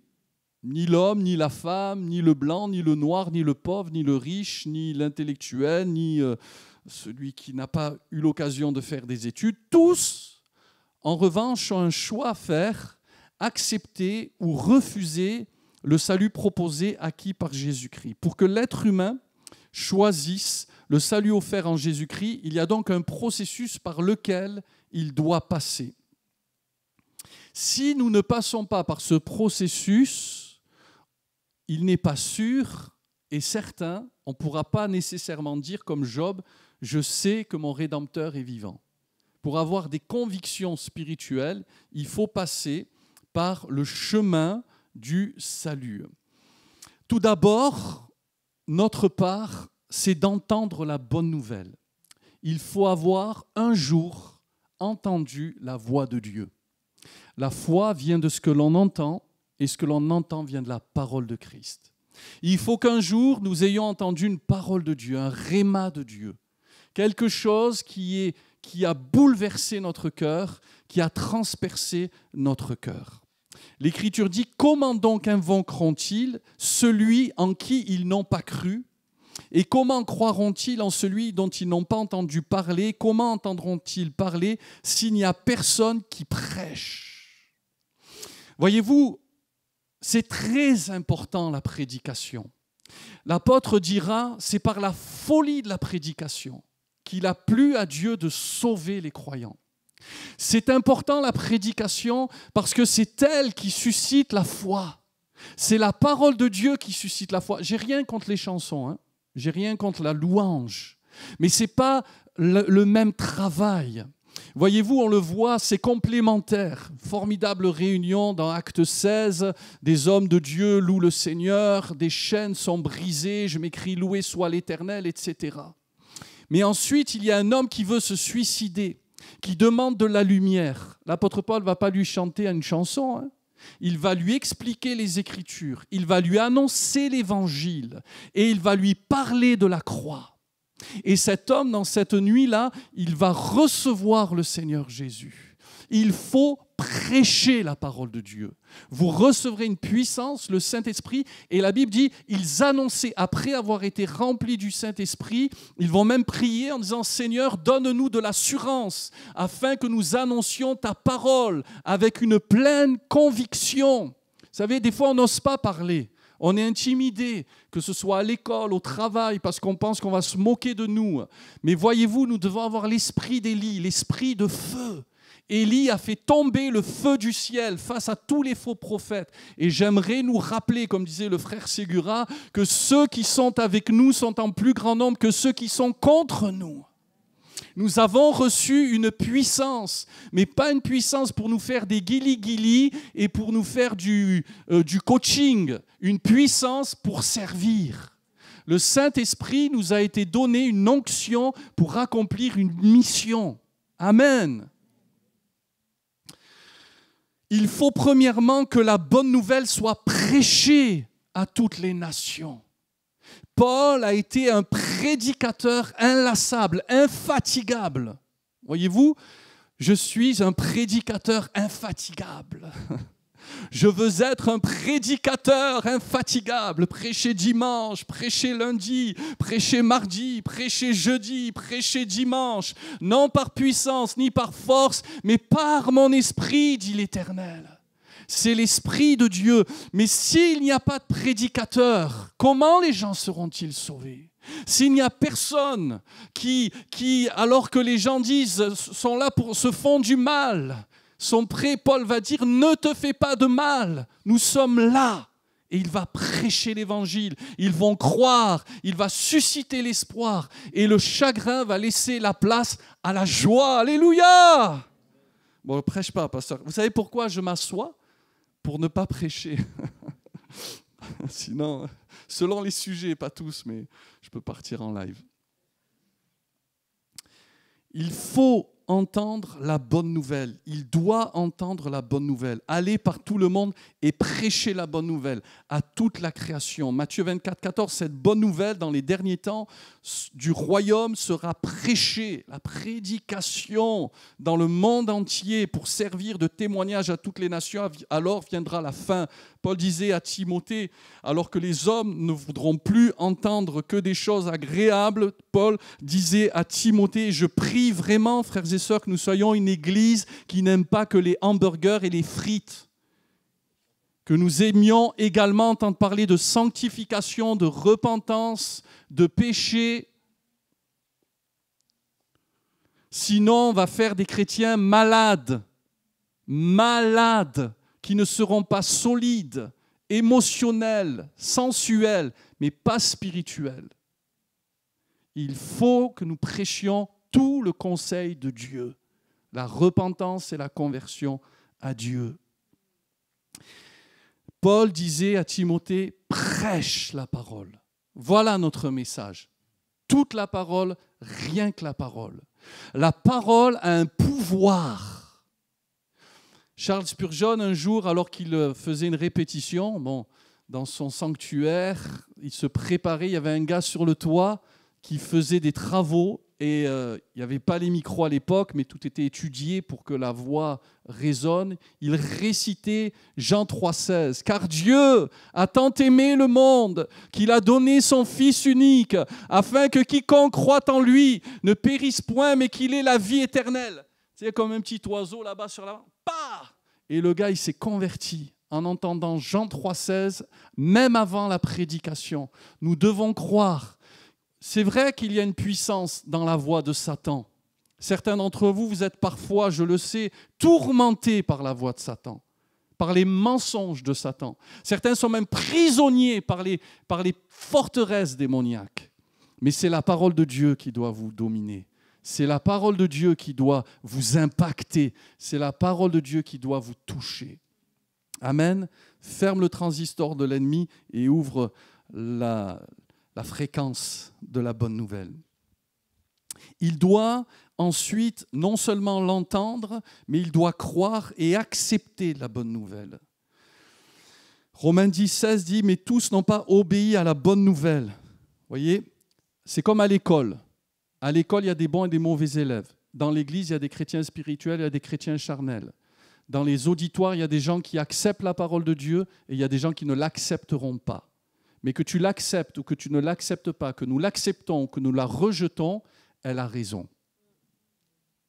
ni l'homme, ni la femme, ni le blanc, ni le noir, ni le pauvre, ni le riche, ni l'intellectuel, ni euh, celui qui n'a pas eu l'occasion de faire des études. Tous, en revanche, ont un choix à faire, accepter ou refuser le salut proposé acquis par Jésus-Christ. Pour que l'être humain choisisse le salut offert en Jésus-Christ, il y a donc un processus par lequel il doit passer. Si nous ne passons pas par ce processus, il n'est pas sûr et certain, on ne pourra pas nécessairement dire comme Job, je sais que mon Rédempteur est vivant. Pour avoir des convictions spirituelles, il faut passer par le chemin du salut. Tout d'abord, notre part, c'est d'entendre la bonne nouvelle. Il faut avoir un jour entendu la voix de Dieu. La foi vient de ce que l'on entend et ce que l'on entend vient de la parole de Christ. Il faut qu'un jour nous ayons entendu une parole de Dieu, un réma de Dieu, quelque chose qui, est, qui a bouleversé notre cœur, qui a transpercé notre cœur. L'Écriture dit, comment donc invoqueront-ils celui en qui ils n'ont pas cru et comment croiront-ils en celui dont ils n'ont pas entendu parler Comment entendront-ils parler s'il n'y a personne qui prêche Voyez-vous, c'est très important la prédication. L'apôtre dira, c'est par la folie de la prédication qu'il a plu à Dieu de sauver les croyants. C'est important la prédication parce que c'est elle qui suscite la foi. C'est la parole de Dieu qui suscite la foi. J'ai rien contre les chansons, hein. j'ai rien contre la louange, mais c'est pas le même travail. Voyez-vous, on le voit, c'est complémentaire. Formidable réunion dans Acte 16, des hommes de Dieu louent le Seigneur, des chaînes sont brisées, je m'écris loué soit l'Éternel, etc. Mais ensuite, il y a un homme qui veut se suicider, qui demande de la lumière. L'apôtre Paul ne va pas lui chanter une chanson. Hein. Il va lui expliquer les Écritures, il va lui annoncer l'Évangile et il va lui parler de la croix. Et cet homme, dans cette nuit-là, il va recevoir le Seigneur Jésus. Il faut prêcher la parole de Dieu. Vous recevrez une puissance, le Saint-Esprit, et la Bible dit, ils annonçaient, après avoir été remplis du Saint-Esprit, ils vont même prier en disant, Seigneur, donne-nous de l'assurance, afin que nous annoncions ta parole avec une pleine conviction. Vous savez, des fois, on n'ose pas parler. On est intimidé, que ce soit à l'école, au travail, parce qu'on pense qu'on va se moquer de nous. Mais voyez-vous, nous devons avoir l'esprit d'Élie, l'esprit de feu. Élie a fait tomber le feu du ciel face à tous les faux prophètes. Et j'aimerais nous rappeler, comme disait le frère Ségura, que ceux qui sont avec nous sont en plus grand nombre que ceux qui sont contre nous. Nous avons reçu une puissance, mais pas une puissance pour nous faire des guili-guili et pour nous faire du, euh, du coaching, une puissance pour servir. Le Saint-Esprit nous a été donné une onction pour accomplir une mission. Amen. Il faut premièrement que la bonne nouvelle soit prêchée à toutes les nations. Paul a été un prédicateur inlassable, infatigable. Voyez-vous, je suis un prédicateur infatigable. Je veux être un prédicateur infatigable, prêcher dimanche, prêcher lundi, prêcher mardi, prêcher jeudi, prêcher dimanche, non par puissance ni par force, mais par mon esprit, dit l'Éternel c'est l'Esprit de Dieu. Mais s'il n'y a pas de prédicateur, comment les gens seront-ils sauvés s'il n'y a personne qui, qui, alors que les gens disent, sont là pour se font du mal, sont prêts, Paul va dire, ne te fais pas de mal, nous sommes là. Et il va prêcher l'évangile, ils vont croire, il va susciter l'espoir, et le chagrin va laisser la place à la joie. Alléluia Bon, ne prêche pas, pasteur. Vous savez pourquoi je m'assois pour ne pas prêcher. Sinon, selon les sujets, pas tous, mais je peux partir en live. Il faut entendre la bonne nouvelle. Il doit entendre la bonne nouvelle. Aller par tout le monde et prêcher la bonne nouvelle à toute la création. Matthieu 24, 14, cette bonne nouvelle dans les derniers temps du royaume sera prêchée, la prédication dans le monde entier pour servir de témoignage à toutes les nations. Alors viendra la fin. Paul disait à Timothée, alors que les hommes ne voudront plus entendre que des choses agréables, Paul disait à Timothée, je prie vraiment, frères et sœurs, que nous soyons une église qui n'aime pas que les hamburgers et les frites que nous aimions également entendre parler de sanctification, de repentance, de péché. Sinon, on va faire des chrétiens malades, malades qui ne seront pas solides, émotionnels, sensuels, mais pas spirituels. Il faut que nous prêchions tout le conseil de Dieu, la repentance et la conversion à Dieu. Paul disait à Timothée, prêche la parole. Voilà notre message. Toute la parole, rien que la parole. La parole a un pouvoir Charles Spurgeon, un jour, alors qu'il euh, faisait une répétition, bon, dans son sanctuaire, il se préparait, il y avait un gars sur le toit qui faisait des travaux et euh, il n'y avait pas les micros à l'époque, mais tout était étudié pour que la voix résonne. Il récitait Jean 3,16 Car Dieu a tant aimé le monde qu'il a donné son Fils unique, afin que quiconque croit en lui ne périsse point, mais qu'il ait la vie éternelle. C'est comme un petit oiseau là-bas sur la. Et le gars, il s'est converti en entendant Jean 3,16, même avant la prédication. Nous devons croire. C'est vrai qu'il y a une puissance dans la voix de Satan. Certains d'entre vous, vous êtes parfois, je le sais, tourmentés par la voix de Satan, par les mensonges de Satan. Certains sont même prisonniers par les, par les forteresses démoniaques. Mais c'est la parole de Dieu qui doit vous dominer. C'est la parole de Dieu qui doit vous impacter. C'est la parole de Dieu qui doit vous toucher. Amen. Ferme le transistor de l'ennemi et ouvre la, fréquence de la bonne nouvelle. Il doit ensuite non seulement l'entendre, mais il doit croire et accepter la bonne nouvelle. Romains 10, 16 dit, mais tous n'ont pas obéi à la bonne nouvelle. Vous voyez, c'est comme à l'école. À l'école, il y a des bons et des mauvais élèves. Dans l'église, il y a des chrétiens spirituels, il y a des chrétiens charnels. Dans les auditoires, il y a des gens qui acceptent la parole de Dieu et il y a des gens qui ne l'accepteront pas. Mais que tu l'acceptes ou que tu ne l'acceptes pas, que nous l'acceptons ou que nous la rejetons, elle a raison.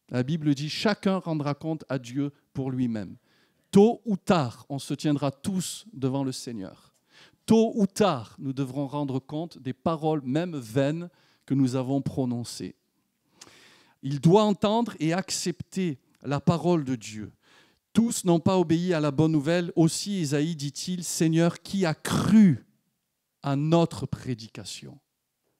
La Bible dit, chacun rendra compte à Dieu pour lui-même. Tôt ou tard, on se tiendra tous devant le Seigneur. Tôt ou tard, nous devrons rendre compte des paroles, même vaines, nous avons prononcé. Il doit entendre et accepter la parole de Dieu. Tous n'ont pas obéi à la bonne nouvelle. Aussi Isaïe dit-il, Seigneur, qui a cru à notre prédication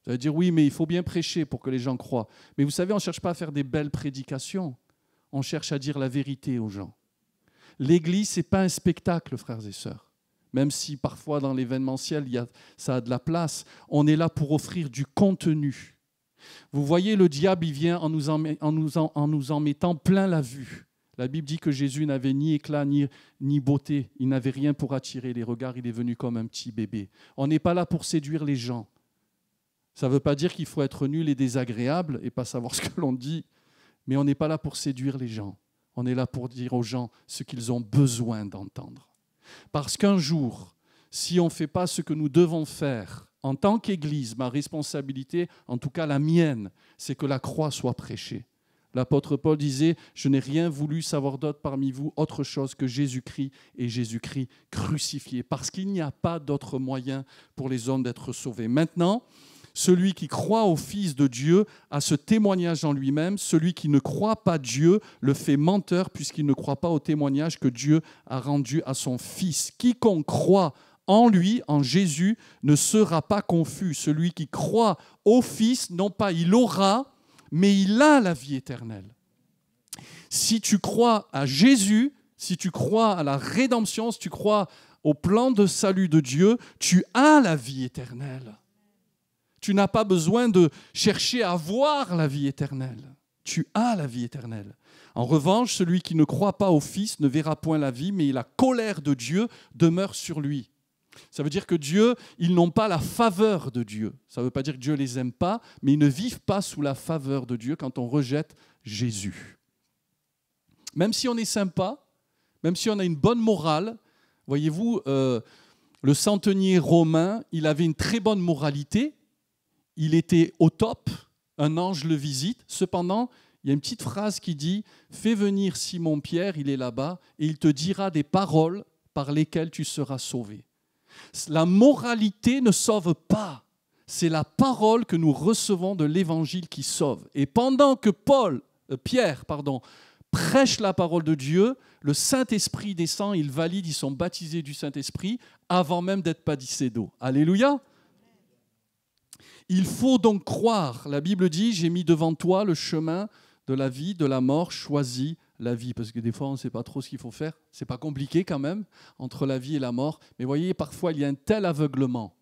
Ça veut dire, oui, mais il faut bien prêcher pour que les gens croient. Mais vous savez, on ne cherche pas à faire des belles prédications. On cherche à dire la vérité aux gens. L'Église, ce n'est pas un spectacle, frères et sœurs même si parfois dans l'événementiel, il a, ça a de la place. On est là pour offrir du contenu. Vous voyez, le diable, il vient en nous en, mettant plein la vue. La Bible dit que Jésus n'avait ni éclat ni, ni beauté. Il n'avait rien pour attirer les regards. Il est venu comme un petit bébé. On n'est pas là pour séduire les gens. Ça ne veut pas dire qu'il faut être nul et désagréable et pas savoir ce que l'on dit. Mais on n'est pas là pour séduire les gens. On est là pour dire aux gens ce qu'ils ont besoin d'entendre. Parce qu'un jour, si on ne fait pas ce que nous devons faire, en tant qu'Église, ma responsabilité, en tout cas la mienne, c'est que la croix soit prêchée. L'apôtre Paul disait, je n'ai rien voulu savoir d'autre parmi vous, autre chose que Jésus-Christ et Jésus-Christ crucifié, parce qu'il n'y a pas d'autre moyen pour les hommes d'être sauvés. Maintenant, celui qui croit au Fils de Dieu a ce témoignage en lui-même. Celui qui ne croit pas Dieu le fait menteur puisqu'il ne croit pas au témoignage que Dieu a rendu à son Fils. Quiconque croit en lui, en Jésus, ne sera pas confus. Celui qui croit au Fils, non pas il aura, mais il a la vie éternelle. Si tu crois à Jésus, si tu crois à la rédemption, si tu crois au plan de salut de Dieu, tu as la vie éternelle. Tu n'as pas besoin de chercher à voir la vie éternelle. Tu as la vie éternelle. En revanche, celui qui ne croit pas au Fils ne verra point la vie, mais la colère de Dieu demeure sur lui. Ça veut dire que Dieu, ils n'ont pas la faveur de Dieu. Ça ne veut pas dire que Dieu les aime pas, mais ils ne vivent pas sous la faveur de Dieu quand on rejette Jésus. Même si on est sympa, même si on a une bonne morale, voyez-vous, euh, le centenier romain, il avait une très bonne moralité, il était au top, un ange le visite. Cependant, il y a une petite phrase qui dit Fais venir Simon-Pierre, il est là-bas, et il te dira des paroles par lesquelles tu seras sauvé. La moralité ne sauve pas. C'est la parole que nous recevons de l'évangile qui sauve. Et pendant que Paul, euh, Pierre, pardon, prêche la parole de Dieu, le Saint-Esprit descend, il valide, ils sont baptisés du Saint-Esprit avant même d'être pas d'eau. Alléluia. Il faut donc croire. La Bible dit, j'ai mis devant toi le chemin de la vie, de la mort, choisis la vie. Parce que des fois, on ne sait pas trop ce qu'il faut faire. C'est pas compliqué quand même, entre la vie et la mort. Mais voyez, parfois, il y a un tel aveuglement.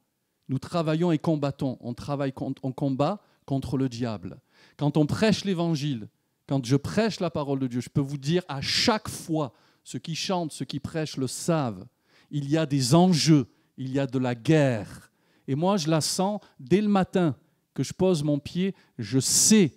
Nous travaillons et combattons. On travaille, on combat contre le diable. Quand on prêche l'évangile, quand je prêche la parole de Dieu, je peux vous dire à chaque fois, ceux qui chantent, ceux qui prêchent le savent, il y a des enjeux, il y a de la guerre et moi, je la sens dès le matin que je pose mon pied, je sais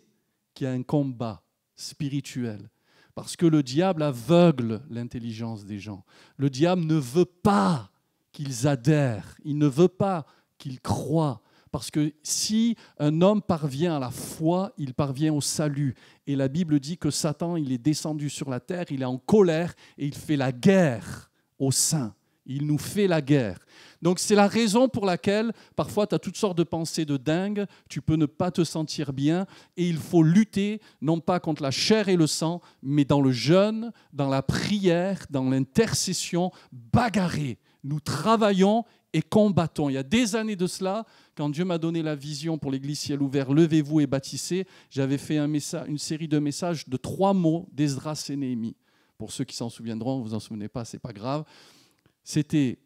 qu'il y a un combat spirituel. Parce que le diable aveugle l'intelligence des gens. Le diable ne veut pas qu'ils adhèrent, il ne veut pas qu'ils croient. Parce que si un homme parvient à la foi, il parvient au salut. Et la Bible dit que Satan, il est descendu sur la terre, il est en colère et il fait la guerre aux saints. Il nous fait la guerre. Donc c'est la raison pour laquelle parfois tu as toutes sortes de pensées de dingue, tu peux ne pas te sentir bien et il faut lutter non pas contre la chair et le sang, mais dans le jeûne, dans la prière, dans l'intercession, bagarrer. Nous travaillons et combattons. Il y a des années de cela, quand Dieu m'a donné la vision pour l'église ciel ouvert, levez-vous et bâtissez, j'avais fait un message, une série de messages de trois mots d'Ezra et Néhémie. Pour ceux qui s'en souviendront, vous en souvenez pas, c'est pas grave. C'était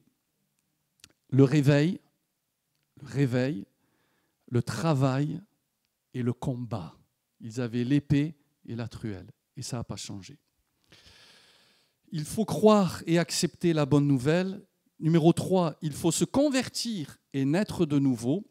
le réveil, le réveil, le travail et le combat. Ils avaient l'épée et la truelle, et ça n'a pas changé. Il faut croire et accepter la bonne nouvelle. Numéro 3, il faut se convertir et naître de nouveau.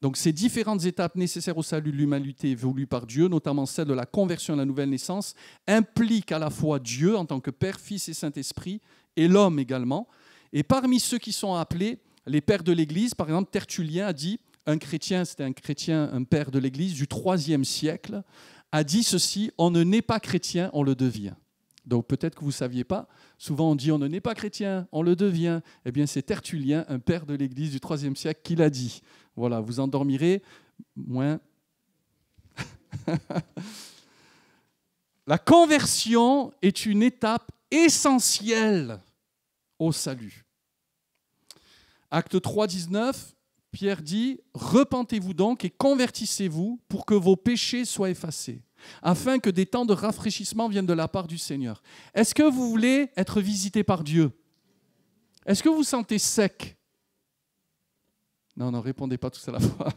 Donc ces différentes étapes nécessaires au salut de l'humanité voulues par Dieu, notamment celle de la conversion à la nouvelle naissance, impliquent à la fois Dieu en tant que Père, Fils et Saint-Esprit et l'homme également. Et parmi ceux qui sont appelés, les pères de l'Église, par exemple, Tertullien a dit, un chrétien, c'était un chrétien, un père de l'Église du IIIe siècle, a dit ceci, on ne naît pas chrétien, on le devient. Donc peut-être que vous ne saviez pas, souvent on dit on ne naît pas chrétien, on le devient. Eh bien c'est Tertullien, un père de l'Église du IIIe siècle, qui l'a dit. Voilà, vous endormirez moins. La conversion est une étape essentiel au salut. Acte 3, 19, Pierre dit, Repentez-vous donc et convertissez-vous pour que vos péchés soient effacés, afin que des temps de rafraîchissement viennent de la part du Seigneur. Est-ce que vous voulez être visité par Dieu Est-ce que vous sentez sec Non, non, répondez pas tout à la fois.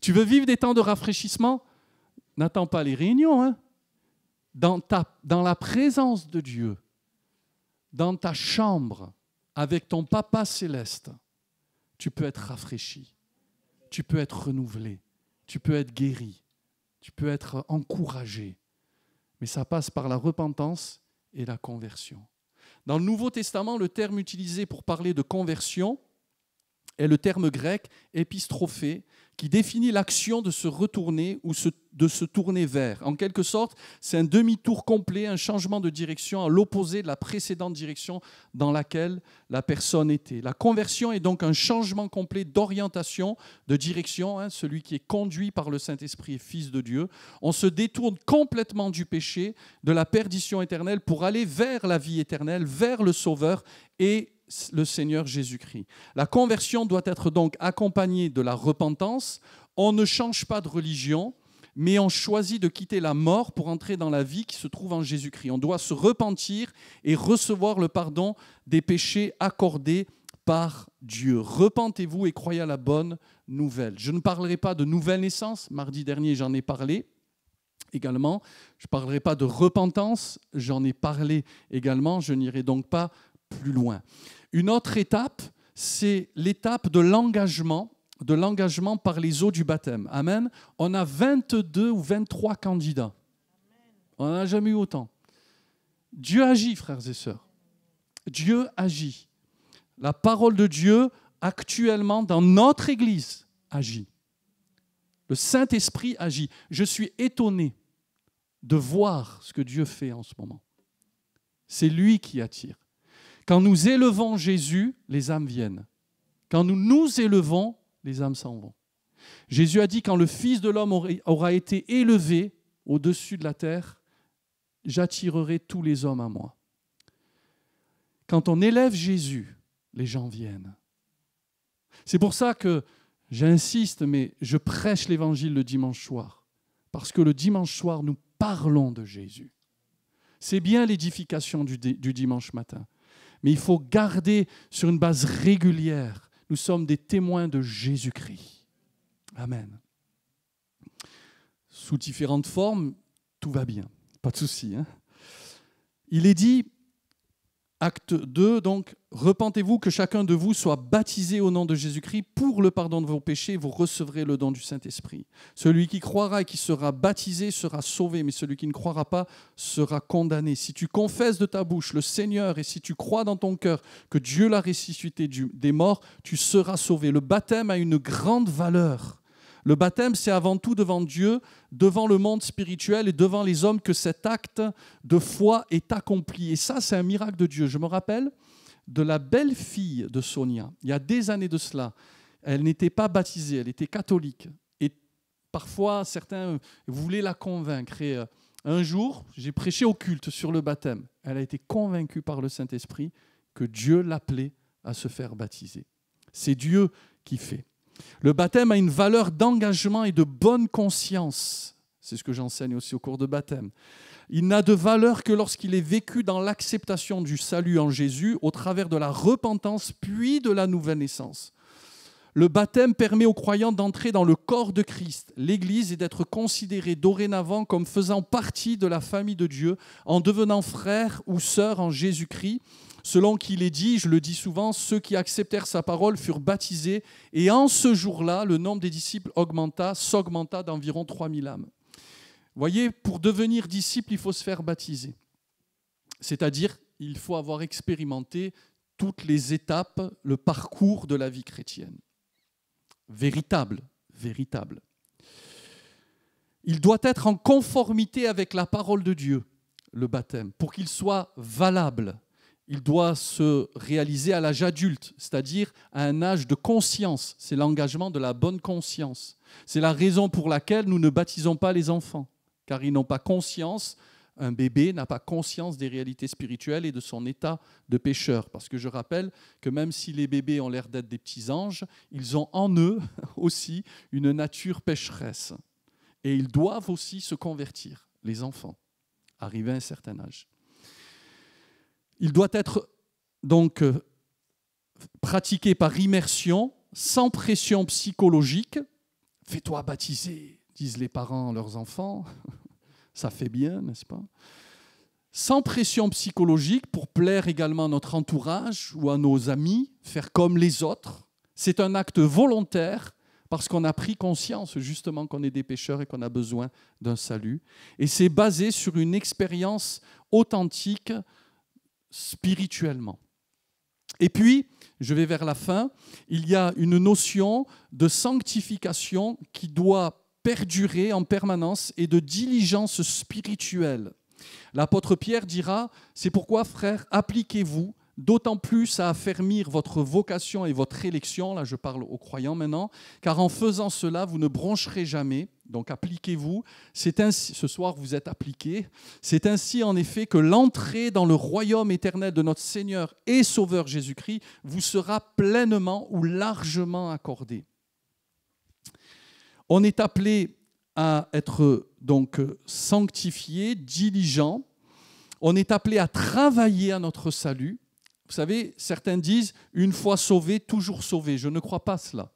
Tu veux vivre des temps de rafraîchissement N'attends pas les réunions. Hein. dans, ta, dans la présence de Dieu, dans ta chambre avec ton Papa céleste, tu peux être rafraîchi, tu peux être renouvelé, tu peux être guéri, tu peux être encouragé. Mais ça passe par la repentance et la conversion. Dans le Nouveau Testament, le terme utilisé pour parler de conversion est le terme grec épistrophée qui définit l'action de se retourner ou de se tourner vers. En quelque sorte, c'est un demi-tour complet, un changement de direction à l'opposé de la précédente direction dans laquelle la personne était. La conversion est donc un changement complet d'orientation, de direction. Hein, celui qui est conduit par le Saint-Esprit fils de Dieu. On se détourne complètement du péché, de la perdition éternelle, pour aller vers la vie éternelle, vers le Sauveur et le Seigneur Jésus-Christ. La conversion doit être donc accompagnée de la repentance. On ne change pas de religion, mais on choisit de quitter la mort pour entrer dans la vie qui se trouve en Jésus-Christ. On doit se repentir et recevoir le pardon des péchés accordés par Dieu. Repentez-vous et croyez à la bonne nouvelle. Je ne parlerai pas de nouvelle naissance, mardi dernier j'en ai parlé également. Je ne parlerai pas de repentance, j'en ai parlé également. Je n'irai donc pas plus loin. Une autre étape, c'est l'étape de l'engagement de l'engagement par les eaux du baptême. Amen. On a 22 ou 23 candidats. On n'en a jamais eu autant. Dieu agit, frères et sœurs. Dieu agit. La parole de Dieu, actuellement, dans notre Église, agit. Le Saint-Esprit agit. Je suis étonné de voir ce que Dieu fait en ce moment. C'est lui qui attire. Quand nous élevons Jésus, les âmes viennent. Quand nous nous élevons, les âmes s'en vont. Jésus a dit, quand le Fils de l'homme aura été élevé au-dessus de la terre, j'attirerai tous les hommes à moi. Quand on élève Jésus, les gens viennent. C'est pour ça que j'insiste, mais je prêche l'évangile le dimanche soir. Parce que le dimanche soir, nous parlons de Jésus. C'est bien l'édification du, dimanche matin mais il faut garder sur une base régulière. Nous sommes des témoins de Jésus-Christ. Amen. Sous différentes formes, tout va bien, pas de souci. Hein. il est dit, Acte 2, donc, repentez-vous que chacun de vous soit baptisé au nom de Jésus-Christ pour le pardon de vos péchés, vous recevrez le don du Saint-Esprit. Celui qui croira et qui sera baptisé sera sauvé, mais celui qui ne croira pas sera condamné. Si tu confesses de ta bouche le Seigneur et si tu crois dans ton cœur que Dieu l'a ressuscité des morts, tu seras sauvé. Le baptême a une grande valeur. Le baptême, c'est avant tout devant Dieu, devant le monde spirituel et devant les hommes que cet acte de foi est accompli. Et ça, c'est un miracle de Dieu. Je me rappelle de la belle-fille de Sonia, il y a des années de cela. Elle n'était pas baptisée, elle était catholique. Et parfois, certains voulaient la convaincre. Et euh, un jour, j'ai prêché au culte sur le baptême. Elle a été convaincue par le Saint-Esprit que Dieu l'appelait à se faire baptiser. C'est Dieu qui fait. Le baptême a une valeur d'engagement et de bonne conscience. C'est ce que j'enseigne aussi au cours de baptême. Il n'a de valeur que lorsqu'il est vécu dans l'acceptation du salut en Jésus au travers de la repentance puis de la nouvelle naissance. Le baptême permet aux croyants d'entrer dans le corps de Christ, l'Église, et d'être considérés dorénavant comme faisant partie de la famille de Dieu en devenant frère ou sœurs en Jésus-Christ Selon qu'il est dit, je le dis souvent, ceux qui acceptèrent sa parole furent baptisés, et en ce jour-là, le nombre des disciples augmenta, s'augmenta d'environ 3000 âmes. Voyez, pour devenir disciple, il faut se faire baptiser. C'est-à-dire, il faut avoir expérimenté toutes les étapes, le parcours de la vie chrétienne. Véritable, véritable. Il doit être en conformité avec la parole de Dieu, le baptême, pour qu'il soit valable il doit se réaliser à l'âge adulte, c'est-à-dire à un âge de conscience. C'est l'engagement de la bonne conscience. C'est la raison pour laquelle nous ne baptisons pas les enfants, car ils n'ont pas conscience, un bébé n'a pas conscience des réalités spirituelles et de son état de pécheur. Parce que je rappelle que même si les bébés ont l'air d'être des petits anges, ils ont en eux aussi une nature pécheresse. Et ils doivent aussi se convertir, les enfants, arrivés à un certain âge. Il doit être donc euh, pratiqué par immersion, sans pression psychologique. Fais-toi baptiser, disent les parents à leurs enfants. Ça fait bien, n'est-ce pas Sans pression psychologique pour plaire également à notre entourage ou à nos amis, faire comme les autres. C'est un acte volontaire parce qu'on a pris conscience justement qu'on est des pécheurs et qu'on a besoin d'un salut. Et c'est basé sur une expérience authentique spirituellement. Et puis, je vais vers la fin, il y a une notion de sanctification qui doit perdurer en permanence et de diligence spirituelle. L'apôtre Pierre dira, c'est pourquoi frères, appliquez-vous d'autant plus à affermir votre vocation et votre élection, là je parle aux croyants maintenant, car en faisant cela, vous ne broncherez jamais, donc appliquez-vous, c'est ainsi, ce soir vous êtes appliqué. c'est ainsi en effet que l'entrée dans le royaume éternel de notre Seigneur et Sauveur Jésus-Christ vous sera pleinement ou largement accordée. On est appelé à être donc sanctifié, diligent, on est appelé à travailler à notre salut, vous savez, certains disent une fois sauvé, toujours sauvé. Je ne crois pas cela.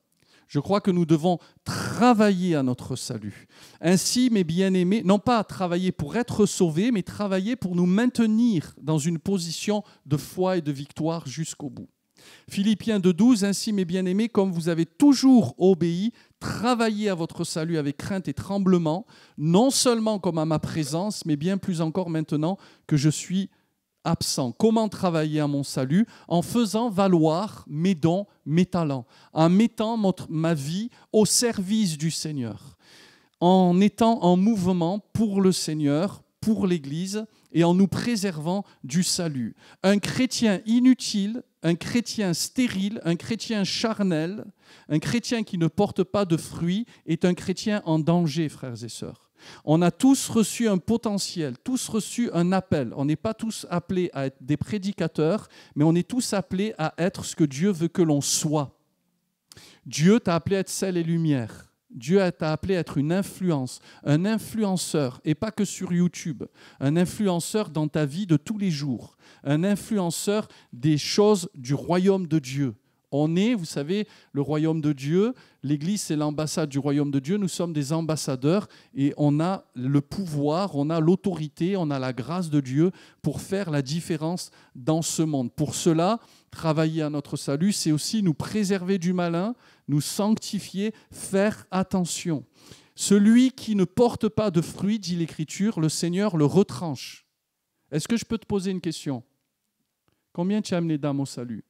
Je crois que nous devons travailler à notre salut. Ainsi, mes bien-aimés, non pas travailler pour être sauvés, mais travailler pour nous maintenir dans une position de foi et de victoire jusqu'au bout. Philippiens 2.12, ainsi mes bien-aimés, comme vous avez toujours obéi, travaillez à votre salut avec crainte et tremblement, non seulement comme à ma présence, mais bien plus encore maintenant que je suis absent Comment travailler à mon salut En faisant valoir mes dons, mes talents, en mettant ma vie au service du Seigneur, en étant en mouvement pour le Seigneur, pour l'Église et en nous préservant du salut. Un chrétien inutile, un chrétien stérile, un chrétien charnel, un chrétien qui ne porte pas de fruits est un chrétien en danger, frères et sœurs. On a tous reçu un potentiel, tous reçu un appel. On n'est pas tous appelés à être des prédicateurs, mais on est tous appelés à être ce que Dieu veut que l'on soit. Dieu t'a appelé à être sel et lumière. Dieu t'a appelé à être une influence, un influenceur, et pas que sur YouTube, un influenceur dans ta vie de tous les jours, un influenceur des choses du royaume de Dieu, on est, vous savez, le royaume de Dieu, l'Église c'est l'ambassade du royaume de Dieu, nous sommes des ambassadeurs et on a le pouvoir, on a l'autorité, on a la grâce de Dieu pour faire la différence dans ce monde. Pour cela, travailler à notre salut, c'est aussi nous préserver du malin, nous sanctifier, faire attention. Celui qui ne porte pas de fruits, dit l'Écriture, le Seigneur le retranche. Est-ce que je peux te poser une question Combien tu as amené d'âmes au salut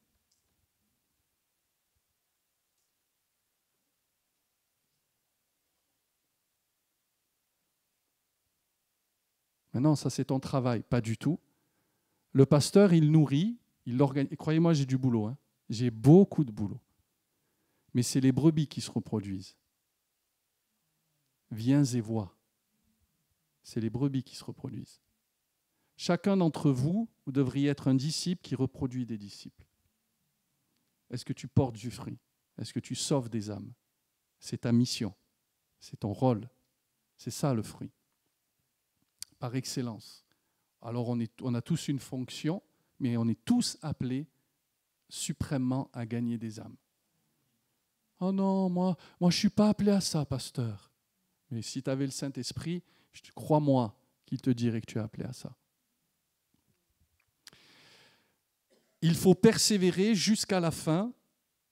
non, ça c'est ton travail. Pas du tout. Le pasteur, il nourrit, il organise. Croyez-moi, j'ai du boulot. Hein. J'ai beaucoup de boulot. Mais c'est les brebis qui se reproduisent. Viens et vois. C'est les brebis qui se reproduisent. Chacun d'entre vous, vous devriez être un disciple qui reproduit des disciples. Est-ce que tu portes du fruit Est-ce que tu sauves des âmes C'est ta mission. C'est ton rôle. C'est ça le fruit par excellence. Alors on, est, on a tous une fonction, mais on est tous appelés suprêmement à gagner des âmes. Oh non, moi, moi je ne suis pas appelé à ça, pasteur. Mais si tu avais le Saint-Esprit, crois-moi qu'il te dirait que tu es appelé à ça. Il faut persévérer jusqu'à la fin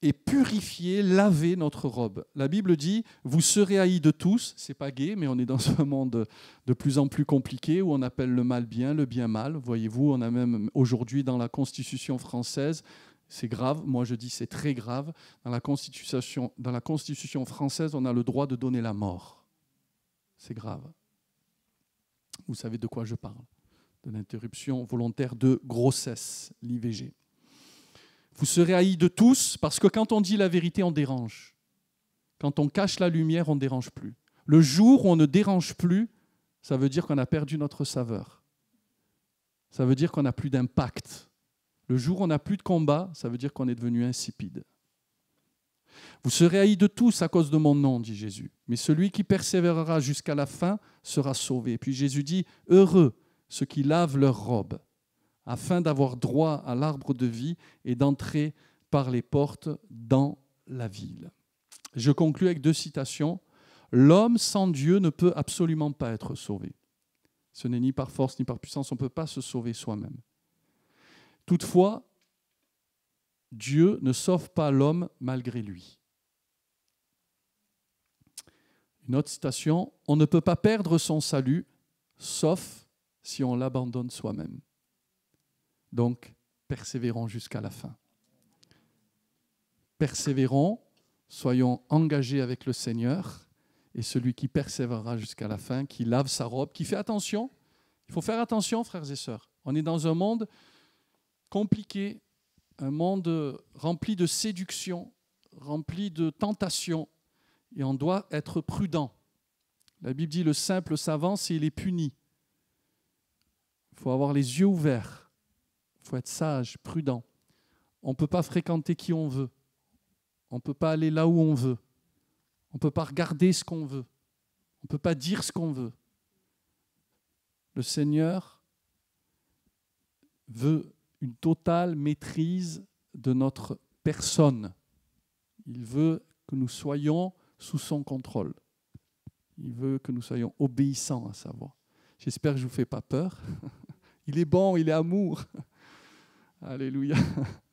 et purifier, laver notre robe. La Bible dit Vous serez haïs de tous. C'est pas gai, mais on est dans un monde de plus en plus compliqué où on appelle le mal bien, le bien mal. Voyez-vous, on a même aujourd'hui dans la Constitution française c'est grave, moi je dis c'est très grave. Dans la, constitution, dans la Constitution française, on a le droit de donner la mort. C'est grave. Vous savez de quoi je parle De l'interruption volontaire de grossesse, l'IVG. Vous serez haïs de tous parce que quand on dit la vérité, on dérange. Quand on cache la lumière, on ne dérange plus. Le jour où on ne dérange plus, ça veut dire qu'on a perdu notre saveur. Ça veut dire qu'on n'a plus d'impact. Le jour où on n'a plus de combat, ça veut dire qu'on est devenu insipide. Vous serez haïs de tous à cause de mon nom, dit Jésus. Mais celui qui persévérera jusqu'à la fin sera sauvé. Puis Jésus dit, heureux ceux qui lavent leurs robes, afin d'avoir droit à l'arbre de vie et d'entrer par les portes dans la ville. Je conclus avec deux citations. L'homme sans Dieu ne peut absolument pas être sauvé. Ce n'est ni par force ni par puissance, on ne peut pas se sauver soi-même. Toutefois, Dieu ne sauve pas l'homme malgré lui. Une autre citation, on ne peut pas perdre son salut, sauf si on l'abandonne soi-même. Donc, persévérons jusqu'à la fin. Persévérons, soyons engagés avec le Seigneur, et celui qui persévérera jusqu'à la fin, qui lave sa robe, qui fait attention. Il faut faire attention, frères et sœurs. On est dans un monde compliqué, un monde rempli de séduction, rempli de tentations, et on doit être prudent. La Bible dit le simple s'avance et il est puni. Il faut avoir les yeux ouverts il faut être sage, prudent. On ne peut pas fréquenter qui on veut. On ne peut pas aller là où on veut. On ne peut pas regarder ce qu'on veut. On ne peut pas dire ce qu'on veut. Le Seigneur veut une totale maîtrise de notre personne. Il veut que nous soyons sous son contrôle. Il veut que nous soyons obéissants à sa voix. J'espère que je ne vous fais pas peur. Il est bon, il est amour. Alléluia.